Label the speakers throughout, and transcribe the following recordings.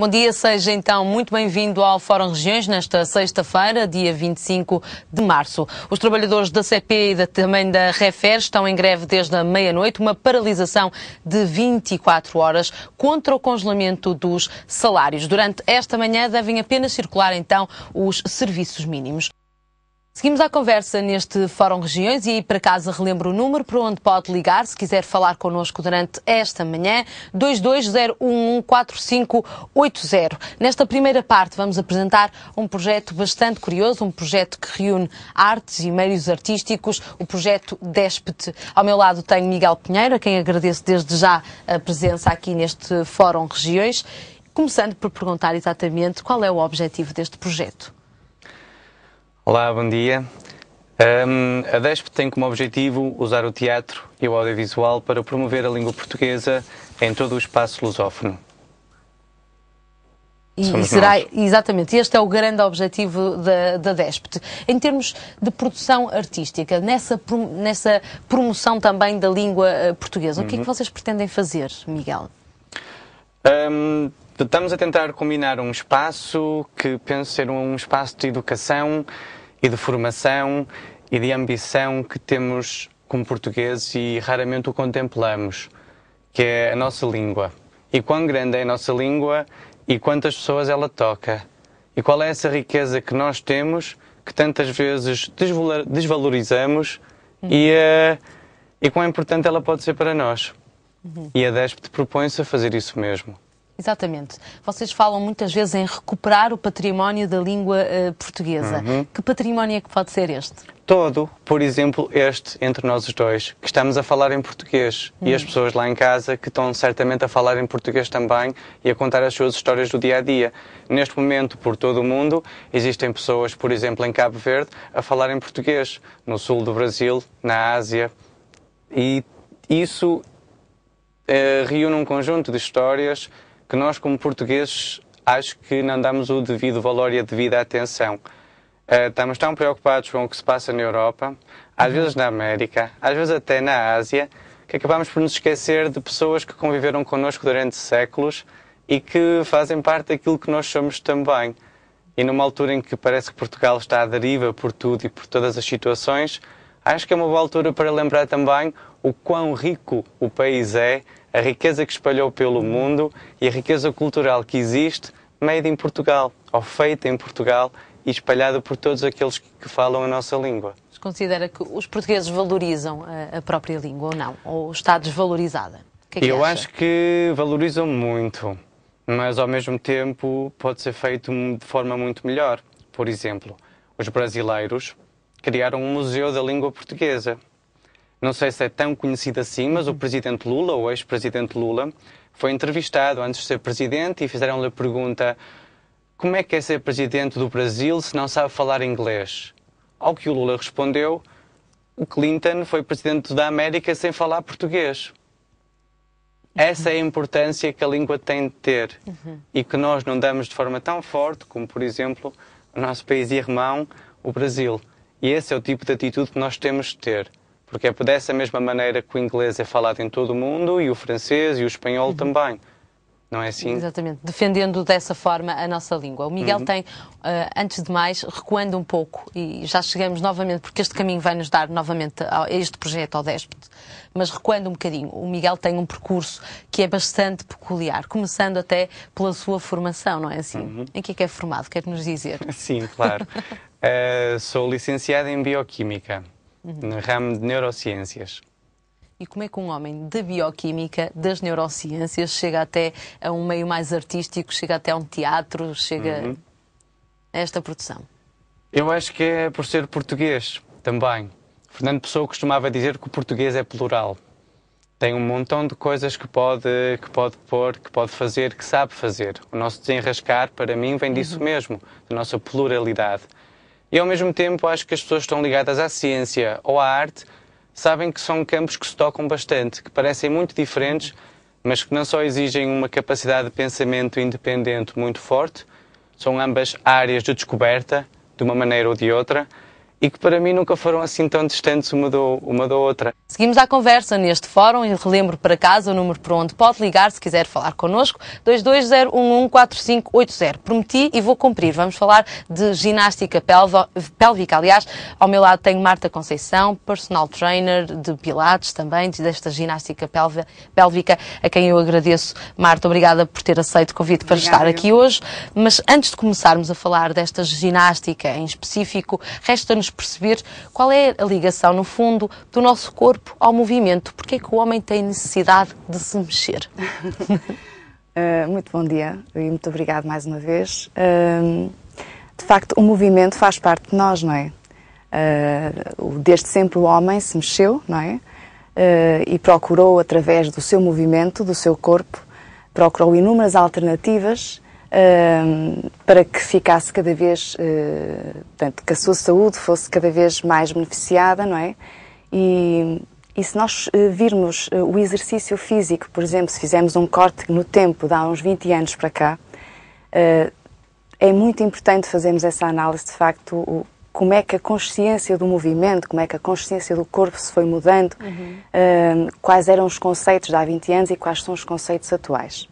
Speaker 1: Bom dia, seja então muito bem-vindo ao Fórum Regiões nesta sexta-feira, dia 25 de março. Os trabalhadores da CP e da, também da Refer estão em greve desde a meia-noite, uma paralisação de 24 horas contra o congelamento dos salários. Durante esta manhã devem apenas circular então os serviços mínimos. Seguimos a conversa neste Fórum Regiões e, para casa, relembro o número para onde pode ligar se quiser falar connosco durante esta manhã, 220114580. Nesta primeira parte vamos apresentar um projeto bastante curioso, um projeto que reúne artes e meios artísticos, o projeto Despete. Ao meu lado tenho Miguel Pinheiro, a quem agradeço desde já a presença aqui neste Fórum Regiões. Começando por perguntar exatamente qual é o objetivo deste projeto.
Speaker 2: Olá, bom dia. Um, a DESP tem como objetivo usar o teatro e o audiovisual para promover a língua portuguesa em todo o espaço lusófono.
Speaker 1: E será, exatamente, este é o grande objetivo da, da Em termos de produção artística, nessa, nessa promoção também da língua eh, portuguesa, uhum. o que é que uhum. vocês pretendem fazer, Miguel?
Speaker 2: Um, Estamos a tentar combinar um espaço que penso ser um espaço de educação e de formação e de ambição que temos como portugueses e raramente o contemplamos, que é a nossa língua. E quão grande é a nossa língua e quantas pessoas ela toca. E qual é essa riqueza que nós temos, que tantas vezes desvalorizamos uhum. e, uh, e quão importante ela pode ser para nós. Uhum. E a DESP propõe-se a fazer isso mesmo.
Speaker 1: Exatamente. Vocês falam muitas vezes em recuperar o património da língua uh, portuguesa. Uhum. Que património é que pode ser este?
Speaker 2: Todo, por exemplo, este entre nós os dois, que estamos a falar em português uhum. e as uhum. pessoas lá em casa que estão certamente a falar em português também e a contar as suas histórias do dia a dia. Neste momento, por todo o mundo, existem pessoas, por exemplo, em Cabo Verde, a falar em português, no sul do Brasil, na Ásia. E isso uh, reúne um conjunto de histórias que nós, como portugueses, acho que não damos o devido valor e a devida atenção. Uh, estamos tão preocupados com o que se passa na Europa, às vezes na América, às vezes até na Ásia, que acabamos por nos esquecer de pessoas que conviveram connosco durante séculos e que fazem parte daquilo que nós somos também. E numa altura em que parece que Portugal está à deriva por tudo e por todas as situações, acho que é uma boa altura para lembrar também o quão rico o país é a riqueza que espalhou pelo mundo e a riqueza cultural que existe, made em Portugal, ou feita em Portugal e espalhada por todos aqueles que falam a nossa língua.
Speaker 1: Considera que os portugueses valorizam a própria língua ou não? Ou está desvalorizada? Que é que Eu acha? acho
Speaker 2: que valorizam muito, mas ao mesmo tempo pode ser feito de forma muito melhor. Por exemplo, os brasileiros criaram um museu da língua portuguesa não sei se é tão conhecido assim, mas o uhum. presidente Lula, o ex-presidente Lula, foi entrevistado antes de ser presidente e fizeram-lhe a pergunta: como é que é ser presidente do Brasil se não sabe falar inglês? Ao que o Lula respondeu: o Clinton foi presidente da América sem falar português. Essa é a importância que a língua tem de ter uhum. e que nós não damos de forma tão forte como, por exemplo, o nosso país irmão, o Brasil. E esse é o tipo de atitude que nós temos de ter. Porque é dessa mesma maneira que o inglês é falado em todo o mundo e o francês e o espanhol uhum. também. Não é assim?
Speaker 1: Exatamente, defendendo dessa forma a nossa língua. O Miguel uhum. tem, uh, antes de mais, recuando um pouco, e já chegamos novamente, porque este caminho vai nos dar novamente a este projeto, ao Déspota, mas recuando um bocadinho, o Miguel tem um percurso que é bastante peculiar, começando até pela sua formação, não é assim? Uhum. Em que é que é formado? Quer nos dizer?
Speaker 2: Sim, claro. uh, sou licenciado em Bioquímica uhum. no ramo de neurociências.
Speaker 1: E como é que um homem da bioquímica, das neurociências, chega até a um meio mais artístico, chega até a um teatro, chega uhum. a esta produção?
Speaker 2: Eu acho que é por ser português também. Fernando Pessoa costumava dizer que o português é plural. Tem um montão de coisas que pode, que pode pôr, que pode fazer, que sabe fazer. O nosso desenrascar, para mim, vem disso uhum. mesmo, da nossa pluralidade e ao mesmo tempo acho que as pessoas que estão ligadas à ciência ou à arte sabem que são campos que se tocam bastante, que parecem muito diferentes, mas que não só exigem uma capacidade de pensamento independente muito forte, são ambas áreas de descoberta, de uma maneira ou de outra, e que para mim nunca foram assim tão distantes uma, do, uma da outra.
Speaker 1: Seguimos à conversa neste fórum e relembro para casa o número por onde pode ligar se quiser falar connosco, 220114580. Prometi e vou cumprir. Vamos falar de ginástica pélvica, aliás. Ao meu lado tenho Marta Conceição, personal trainer de pilates também, desta ginástica pélvica, a quem eu agradeço. Marta, obrigada por ter aceito o convite para estar aqui hoje. Mas antes de começarmos a falar desta ginástica em específico, resta-nos perceber qual é a ligação, no fundo, do nosso corpo ao movimento. Porque é que o homem tem necessidade
Speaker 3: de se mexer? Eh, muito bom dia e muito obrigado mais uma vez. Ehm, de facto, o movimento faz parte de nós, não é? Eh, desde sempre o homem se mexeu, não é? Eh, e procurou, através do seu movimento, do seu corpo, procurou inúmeras alternativas para que ficasse cada vez, uh, portanto, que a sua saúde fosse cada vez mais beneficiada, não é? E, e se nós eh, virmos eh, o exercício físico, por exemplo, se fizermos um corte no tempo de há uns 20 anos para cá, é muito importante fazermos essa análise de facto como é que a consciência do movimento, como é que a consciência do corpo se foi mudando, uhum. quais eram os conceitos de há 20 anos e quais são os conceitos atuais.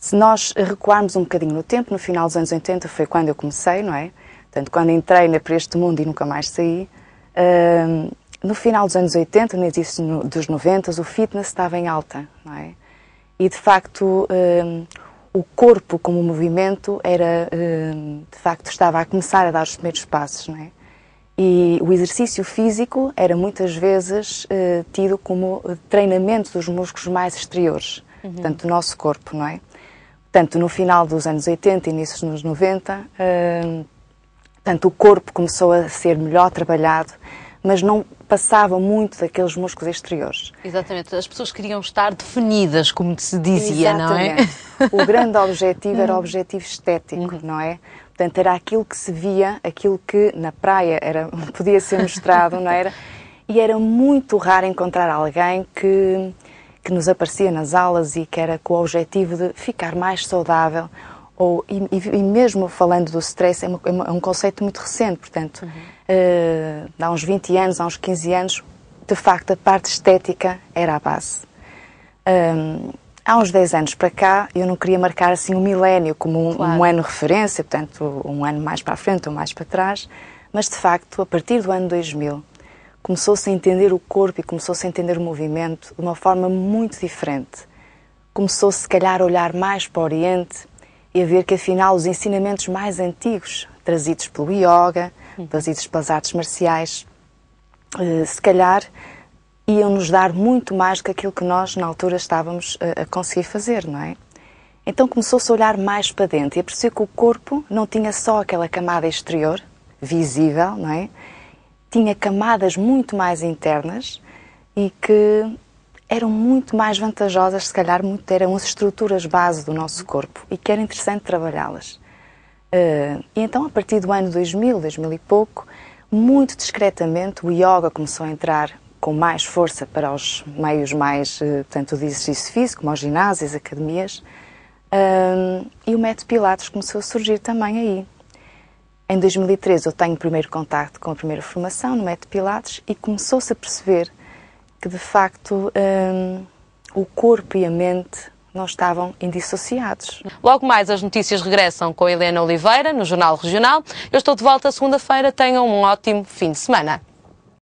Speaker 3: Se nós recuarmos um bocadinho no tempo, no final dos anos 80 foi quando eu comecei, não é? Portanto, quando entrei para este mundo e nunca mais saí, uh, no final dos anos 80, no início dos 90, o fitness estava em alta, não é? E de facto, hum, o corpo como movimento era, hum, de facto, estava a começar a dar os primeiros passos, não é? E o exercício físico era muitas vezes uh, tido como treinamento dos músculos mais exteriores, uhum. portanto, do nosso corpo, não é? tanto no final dos anos 80 inícios dos 90, hum, tanto o corpo começou a ser melhor trabalhado, mas não passava muito daqueles músculos exteriores.
Speaker 1: Exatamente, as pessoas queriam estar
Speaker 3: definidas, como se dizia, Exatamente. não é? O grande objetivo era o uhum. objetivo estético, uhum. não é? Portanto, era aquilo que se via, aquilo que na praia era, podia ser mostrado, não era? E era muito raro encontrar alguém que que nos aparecia nas aulas e que era com o objetivo de ficar mais saudável. Ou, e, e mesmo falando do stress, é, é, uma, é, um conceito muito recente, portanto, uhum. Eh, há uns 20 anos, há uns 15 anos, de facto, a parte estética era a base. Um, ehm, há uns 10 anos para cá, eu não queria marcar assim um milénio como um, claro. um ano referência, portanto, um ano mais para a frente ou mais para trás, mas de facto, a partir do ano 2000, começou-se a entender o corpo e começou-se a entender o movimento de uma forma muito diferente. Começou-se, se calhar, a olhar mais para o Oriente e a ver que, afinal, os ensinamentos mais antigos, trazidos pelo yoga, uhum. trazidos pelas artes marciais, eh, se calhar iam nos dar muito mais do que aquilo que nós, na altura, estávamos eh, a conseguir fazer, não é? Então começou-se a olhar mais para dentro e a perceber que o corpo não tinha só aquela camada exterior, visível, não é? tinha camadas muito mais internas e que eram muito mais vantajosas, se calhar, muito, eram as estruturas base do nosso corpo e que era interessante trabalhá-las. Uh, e então, a partir do ano 2000, 2000 e pouco, muito discretamente, o yoga começou a entrar com mais força para os meios mais, uh, tanto de exercício físico, como os ginásios, academias, uh, e o método Pilates começou a surgir também aí. Em 2013 eu tenho o primeiro contacto com a primeira formação no método Pilates e começou-se a perceber que de facto um, o corpo e a mente não estavam indissociados.
Speaker 1: Logo mais as notícias regressam com Helena Oliveira no Jornal Regional. Eu estou de volta segunda-feira. Tenham um ótimo fim de semana.